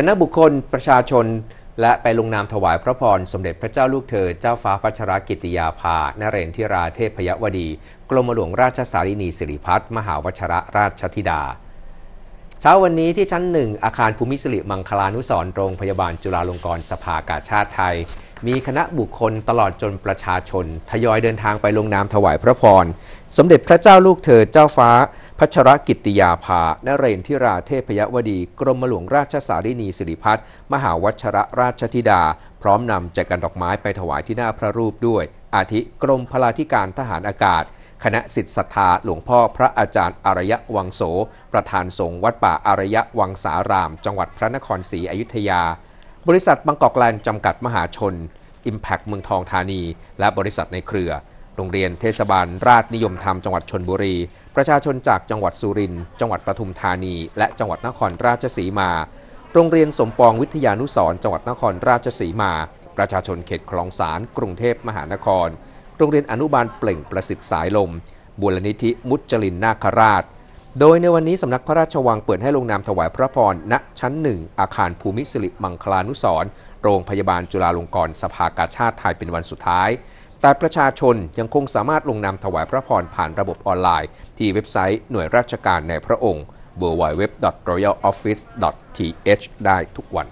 คณะบุคคลประชาชนและไปลงนามถวายพระพร สมเด็จพระเจ้าลูกเธอ เจ้าฟ้าพัชรกิติยาภา นเรนทิราเทพยวดีกรมหลวงราชสารินีสิริพัฒมหาวชรราชธิดา เช้าวันนี้ที่ชั้นหนึ่งอาคารภูมิสิริมังคลานุสรโรงพยาบาลจุฬาลงกรณ์สภากาชาติไทยมีคณะบุคคลตลอดจนประชาชนทยอยเดินทางไปลงนามถวายพระพร สมเด็จพระเจ้าลูกเธอเจ้าฟ้า พัชรกิติยาภานเรนทิราเทพยวดี กรมหลวงราชสารีนีสิริพัฒมหาวัชรราชธิดา พร้อมนำแจกันดอกไม้ไปถวายที่หน้าพระรูปด้วย อาทิกรมพลาธิการทหารอากาศ คณะสิทธิศรัทธาหลวงพ่อพระอาจารย์อารยะวังโสประธานสงฆ์วัดป่าอารยะวังสาราม จังหวัดพระนครศรีอยุธยาบริษัทบางกอกแลนด์จำกัดมหาชน Impact เมืองทองธานี และบริษัทในเครือ โรงเรียนเทศบาลราชนิยมธรรมจังหวัดชนบุรี ประชาชนจากจังหวัดสุรินทร์จังหวัดปทุมธานีและจังหวัดนครราชสีมา โรงเรียนสมปองวิทยานุสรจังหวัดนครราชสีมา ประชาชนเขตคลองสานกรุงเทพมหานครโรงเรียนอนุบาลเปล่งประสิทธิ์สายลม บุรณิธิมุจลินนาคราชโดยในวันนี้สำนักพระราชวังเปิดให้ลงนามถวายพระพรณชั้นหนึ่งอาคารภูมิสิริมังคลานุสรโรงพยาบาลจุฬาลงกรณ์สภากาชาติไทยเป็นวันสุดท้าย แต่ประชาชนยังคงสามารถลงนามถวายพระพรผ่านระบบออนไลน์ ที่เว็บไซต์หน่วยราชการในพระองค์ www.royaloffice.th ได้ทุกวัน